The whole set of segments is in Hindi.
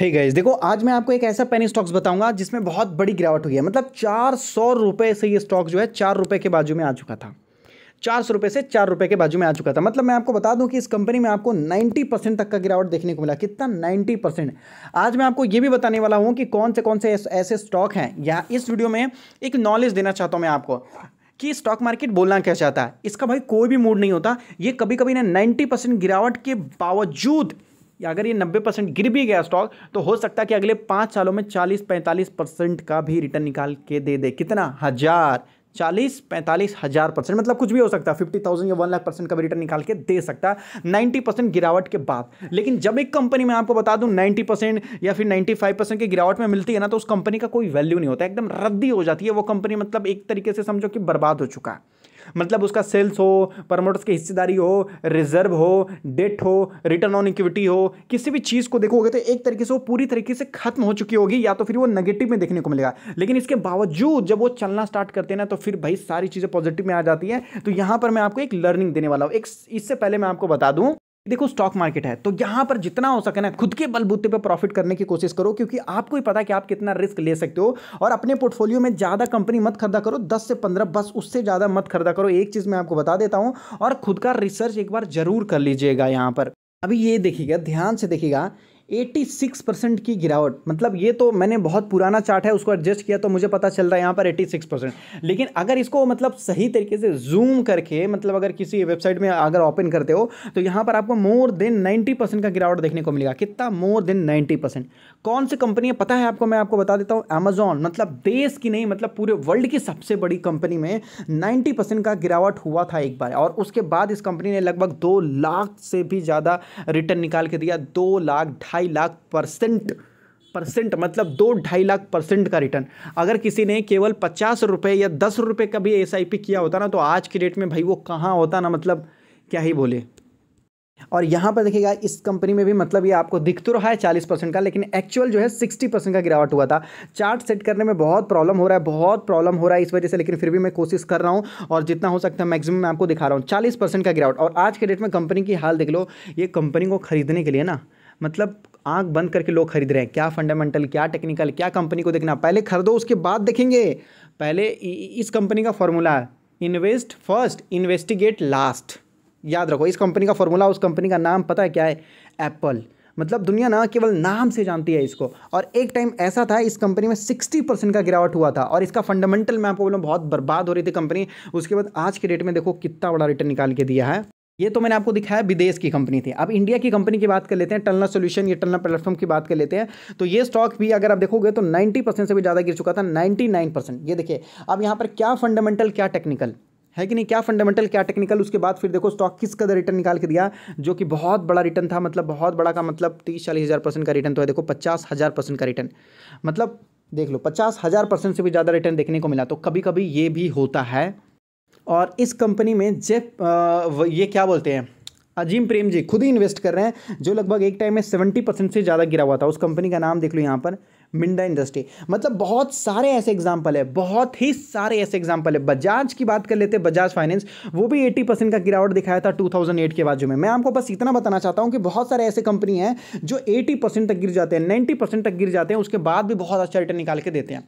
हे hey गाइस देखो आज मैं आपको एक ऐसा पेनी स्टॉक्स बताऊंगा जिसमें बहुत बड़ी गिरावट हुई है मतलब चार सौ रुपये से ये स्टॉक जो है चार रुपये के बाजू में आ चुका था चार सौ रुपये से चार रुपये के बाजू में आ चुका था मतलब मैं आपको बता दूं कि इस कंपनी में आपको 90 परसेंट तक का गिरावट देखने को मिला कितना 90 परसेंट आज मैं आपको ये भी बताने वाला हूँ कि कौन से कौन से ऐसे स्टॉक हैं या इस वीडियो में एक नॉलेज देना चाहता हूँ मैं आपको कि स्टॉक मार्केट बोलना क्या चाहता है इसका भाई कोई भी मूड नहीं होता ये कभी कभी ना नाइन्टी गिरावट के बावजूद अगर ये नब्बे परसेंट गिर भी गया स्टॉक तो हो सकता है कि अगले पाँच सालों में चालीस पैंतालीस परसेंट का भी रिटर्न निकाल के दे दे कितना हज़ार चालीस पैंतालीस हज़ार परसेंट मतलब कुछ भी हो सकता है फिफ्टी थाउजेंड या वन लाख परसेंट का भी रिटर्न निकाल के दे सकता है नाइन्टी परसेंट गिरावट के बाद लेकिन जब एक कंपनी में आपको बता दूं नाइन्टी परसेंट या फिर नाइन्टी फाइव परसेंट की गिरावट में मिलती है ना तो उस कंपनी का कोई वैल्यू नहीं होता एकदम रद्दी हो जाती है वो कंपनी मतलब एक तरीके से समझो कि बर्बाद हो चुका है मतलब उसका सेल्स हो प्रमोटर्स की हिस्सेदारी हो रिजर्व हो डेट हो रिटर्न ऑन इक्विटी हो किसी भी चीज़ को देखोगे तो एक तरीके से वो पूरी तरीके से खत्म हो चुकी होगी या तो फिर वो नेगेटिव में देखने को मिलेगा लेकिन इसके बावजूद जब वो चलना स्टार्ट करते हैं ना तो फिर भाई सारी चीज़ें पॉजिटिव में आ जाती हैं तो यहाँ पर मैं आपको एक लर्निंग देने वाला हूँ एक इससे पहले मैं आपको बता दूँ देखो स्टॉक मार्केट है तो यहां पर जितना हो सके ना खुद के बलबूते पे प्रॉफिट करने की कोशिश करो क्योंकि आपको ही पता है कि आप कितना रिस्क ले सकते हो और अपने पोर्टफोलियो में ज़्यादा कंपनी मत खरीदा करो 10 से 15 बस उससे ज़्यादा मत खरीदा करो एक चीज़ मैं आपको बता देता हूं और खुद का रिसर्च एक बार ज़रूर कर लीजिएगा यहां पर अभी ये देखिएगा ध्यान से देखिएगा 86 परसेंट की गिरावट मतलब ये तो मैंने बहुत पुराना चार्ट है उसको एडजस्ट किया तो मुझे पता चल रहा है यहाँ पर 86 परसेंट लेकिन अगर इसको मतलब सही तरीके से जूम करके मतलब अगर किसी वेबसाइट में अगर ओपन करते हो तो यहाँ पर आपको मोर देन 90 परसेंट का गिरावट देखने को मिलेगा कितना मोर देन 90 परसेंट कौन सी कंपनी है पता है आपको मैं आपको बता देता हूँ अमेजोन मतलब देश की नहीं मतलब पूरे वर्ल्ड की सबसे बड़ी कंपनी में नाइन्टी का गिरावट हुआ था एक बार और उसके बाद इस कंपनी ने लगभग दो लाख से भी ज़्यादा रिटर्न निकाल के दिया दो लाख ढाई ढाई लाख परसेंट परसेंट मतलब दो ढाई लाख परसेंट का रिटर्न अगर किसी ने केवल पचास रुपये या दस रुपये का भी एस किया होता ना तो आज के डेट में भाई वो कहाँ होता ना मतलब क्या ही बोले और यहाँ पर देखिएगा इस कंपनी में भी मतलब ये आपको दिख तो रहा है चालीस परसेंट का लेकिन एक्चुअल जो है सिक्सटी परसेंट का गिरावट हुआ था चार्ट सेट करने में बहुत प्रॉब्लम हो रहा है बहुत प्रॉब्लम हो रहा है इस वजह से लेकिन फिर भी मैं कोशिश कर रहा हूँ और जितना हो सकता है मैक्सिमम मैं आपको दिखा रहा हूँ चालीस का गिरावट और आज के डेट में कंपनी की हाल देख लो ये कंपनी को खरीदने के लिए ना मतलब आंख बंद करके लोग खरीद रहे हैं क्या फंडामेंटल क्या टेक्निकल क्या कंपनी को देखना पहले खरीदो उसके बाद देखेंगे पहले इस कंपनी का formula invest first investigate last याद रखो इस कंपनी का फॉर्मूला उस कंपनी का नाम पता है क्या है एप्पल मतलब दुनिया ना केवल नाम से जानती है इसको और एक टाइम ऐसा था इस कंपनी में सिक्सटी परसेंट का गिरावट हुआ था और इसका फंडामेंटल मैं आपको बोलूँ बहुत बर्बाद हो रही थी कंपनी उसके बाद आज के डेट में देखो कितना बड़ा रिटर्न निकाल के दिया है ये तो मैंने आपको दिखाया विदेश की कंपनी थी अब इंडिया की कंपनी की बात कर लेते हैं टलना सोल्यूशन या टलना प्लेटफॉर्म की बात कर लेते हैं तो ये स्टॉक भी अगर आप देखोगे तो 90 परसेंट से भी ज़्यादा गिर चुका था 99 परसेंट ये देखिए अब यहाँ पर क्या फंडामेंटल क्या टेक्निकल है कि नहीं क्या फंडामेंटल क्या टेक्निकल उसके बाद फिर देखो स्टॉक किस कदर रिटर्न निकाल के दिया जो कि बहुत बड़ा रिटर्न था मतलब बहुत बड़ा का मतलब तीस चालीस हज़ार परसेंट का रिटर्न तो है देखो पचास हज़ार परसेंट का रिटर्न मतलब देख लो पचास हज़ार परसेंट से भी ज़्यादा रिटर्न देखने को मिला तो कभी कभी ये भी होता है और इस कंपनी में जेफ ये क्या बोलते हैं अजीम प्रेम जी खुद ही इन्वेस्ट कर रहे हैं जो लगभग एक टाइम में सेवेंटी परसेंट से ज़्यादा गिरा हुआ था उस कंपनी का नाम देख लो यहाँ पर मिंडा इंडस्ट्री मतलब बहुत सारे ऐसे एग्जाम्पल है बहुत ही सारे ऐसे एग्जाम्पल है बजाज की बात कर लेते हैं बजाज फाइनेंस वो भी एट्टी परसेंट का गिरावट दिखाया था एट के बाजू में मैं आपको बस इतना बताना चाहता हूँ कि बहुत सारे ऐसे कंपनी हैं जो एटी परसेंट तक गिर जाते हैं नाइन्टी परसेंट तक गिर जाते हैं उसके बाद भी बहुत अच्छा रिटर्न निकाल के देते हैं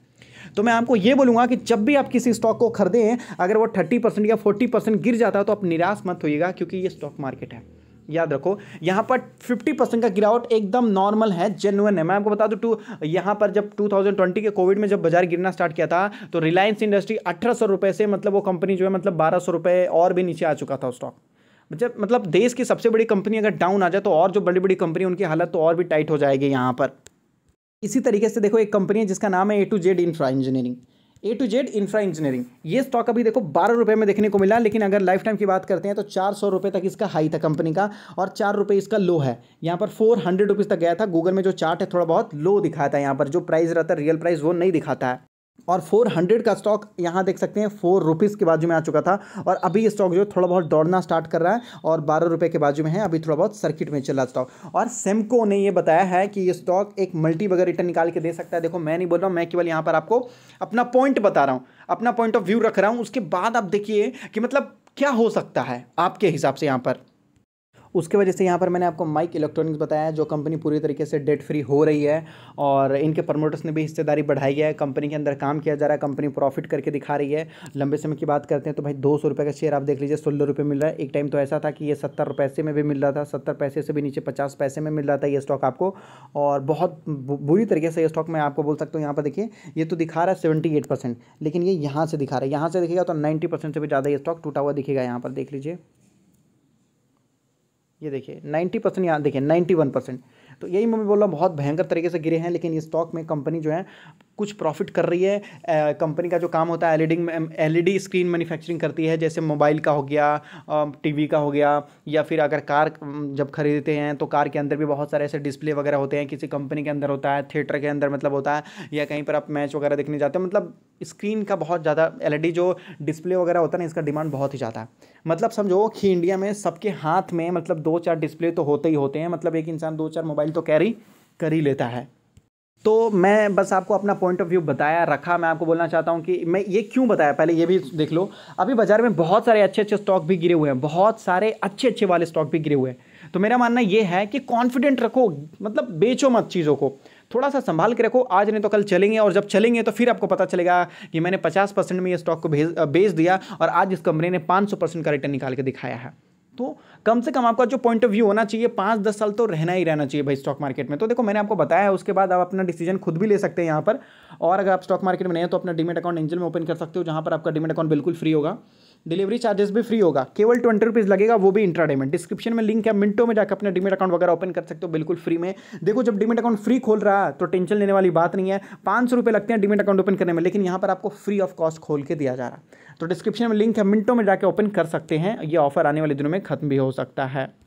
तो मैं आपको ये बोलूँगा कि जब भी आप किसी स्टॉक को खरीदें अगर वो थर्टी परसेंट या फोर्टी परसेंट गिर जाता है तो आप निराश मत होइएगा क्योंकि ये स्टॉक मार्केट है याद रखो यहाँ पर 50 परसेंट का गिरावट एकदम नॉर्मल है जेनुअन है मैं आपको बता दूँ टू यहाँ पर जब 2020 के कोविड में जब बाजार गिरना स्टार्ट किया था तो रिलायंस इंडस्ट्री अठारह सौ रुपये से मतलब वो कंपनी जो है मतलब बारह सौ रुपये और भी नीचे आ चुका था स्टॉक जब मतलब, मतलब देश की सबसे बड़ी कंपनी अगर डाउन आ जाए तो और जो बड़ी बड़ी कंपनी उनकी हालत तो और भी टाइट हो जाएगी यहाँ पर इसी तरीके से देखो एक कंपनी है जिसका नाम है A to Z infra engineering A to Z infra engineering ये स्टॉक अभी देखो बारह रुपये में देखने को मिला लेकिन अगर लाइफ टाइम की बात करते हैं तो चार सौ रुपये तक इसका हाई था कंपनी का और चार रुपये इसका लो है यहाँ पर फोर हंड्रेड रुपीज़ तक गया था गूगल में जो चार्ट है थोड़ा बहुत लो दिखाता है यहाँ पर जो प्राइस रहता है रियल प्राइस वो नहीं दिखाता है और 400 का स्टॉक यहाँ देख सकते हैं फोर रुपीज़ के बाजू में आ चुका था और अभी ये स्टॉक जो है थोड़ा बहुत दौड़ना स्टार्ट कर रहा है और बारह रुपये के बाजू में है अभी थोड़ा बहुत सर्किट में चल रहा स्टॉक और सेमको ने ये बताया है कि ये स्टॉक एक मल्टी बगैर रिटर्न निकाल के दे सकता है देखो मैं नहीं बोल रहा हूँ मैं केवल यहाँ पर आपको अपना पॉइंट बता रहा हूँ अपना पॉइंट ऑफ व्यू रख रहा हूँ उसके बाद आप देखिए कि मतलब क्या हो सकता है आपके हिसाब से यहाँ पर उसके वजह से यहाँ पर मैंने आपको माइक इलेक्ट्रॉनिक्स बताया जो कंपनी पूरी तरीके से डेट फ्री हो रही है और इनके प्रमोटर्स ने भी हिस्सेदारी बढ़ाई है कंपनी के अंदर काम किया जा रहा है कंपनी प्रॉफिट करके दिखा रही है लंबे समय की बात करते हैं तो भाई दो सौ का शेयर आप देख लीजिए सोलह रुपये मिल रहा है एक टाइम तो ऐसा था कि ये सत्तर पैसे में भी मिल रहा था सत्तर पैसे से भी नीचे पचास पैसे में मिल रहा था ये स्टॉक आपको और बहुत बुरी तरीके से ये स्टॉक मैं आपको बोल सकता हूँ यहाँ पर देखिए ये तो दिखा रहा है सेवेंटी लेकिन ये यहाँ से दिखा रहा है यहाँ से दिखेगा तो नाइन्टी से भी ज़्यादा ये स्टॉक टूटा हुआ दिखेगा यहाँ पर देख लीजिए ये देखिए नाइन्टी परसेंट यहाँ देखिए नाइन्टी वन परसेंट तो यही मैं बोल रहा हूँ बहुत भयंकर तरीके से गिरे हैं लेकिन ये स्टॉक में कंपनी जो है कुछ प्रॉफिट कर रही है कंपनी का जो काम होता है एलईडी एलईडी स्क्रीन मैन्युफैक्चरिंग करती है जैसे मोबाइल का हो गया टीवी का हो गया या फिर अगर कार जब खरीदते हैं तो कार के अंदर भी बहुत सारे ऐसे डिस्प्ले वगैरह होते हैं किसी कंपनी के अंदर होता है थिएटर के अंदर मतलब होता है या कहीं पर आप मैच वगैरह देखने जाते हैं मतलब स्क्रीन का बहुत ज़्यादा एल e जो डिस्प्ले वगैरह होता है ना इसका डिमांड बहुत ही ज़्यादा है मतलब समझो कि इंडिया में सबके हाथ में मतलब दो चार डिस्प्ले तो होते ही होते हैं मतलब एक इंसान दो चार मोबाइल तो कैरी कर ही लेता है तो मैं बस आपको अपना पॉइंट ऑफ व्यू बताया रखा मैं आपको बोलना चाहता हूँ कि मैं ये क्यों बताया पहले ये भी देख लो अभी बाज़ार में बहुत सारे अच्छे अच्छे स्टॉक भी गिरे हुए हैं बहुत सारे अच्छे अच्छे वाले स्टॉक भी गिरे हुए हैं तो मेरा मानना ये है कि कॉन्फिडेंट रखो मतलब बेचो मत चीज़ों को थोड़ा सा संभाल के रखो आज नहीं तो कल चलेंगे और जब चलेंगे तो फिर आपको पता चलेगा कि मैंने पचास परसेंट में ये स्टॉक को भेज बेच दिया और आज इस कंपनी ने सौ परसेंट का रिटर्न निकाल के दिखाया है तो कम से कम आपका जो पॉइंट ऑफ व्यू होना चाहिए पाँच दस साल तो रहना ही रहना चाहिए भाई स्टॉक मार्केट में तो देखो मैंने आपको बताया है उसके बाद आप अपना डिसीजन खुद भी ले सकते हैं यहाँ पर और अगर आप स्टॉक मार्केट में नहीं हैं तो अपना डीमेट अकाउंट एंजल में ओपन कर सकते हो जहाँ पर आपका डीमेट अकाउंट बिल्कुल फ्री होगा डिलीवरी चार्जेस भी फ्री होगा केवल ट्वेंटी रुपीज़ लगेगा वो भी इंट्राडे में डिस्क्रिप्शन में लिंक है मिनटों में जाकर अपना डिमिट अकाउंट वगैरह ओपन कर सकते हो बिल्कुल फ्री में देखो जब डिमिट अकाउंट फ्री खोल रहा है तो टेंशन लेने वाली बात नहीं है पाँच सौ रुपये लगते हैं डिमिट अकाउंट ओपन करने में लेकिन यहाँ पर आपको फ्री ऑफ कॉस्ट खोल के दिया जा रहा है तो डिस्क्रिप्शन में लिंक है मिनटों में जाकर ओपन कर सकते हैं ये ऑफर आने वाले दिनों में खत्म भी हो सकता है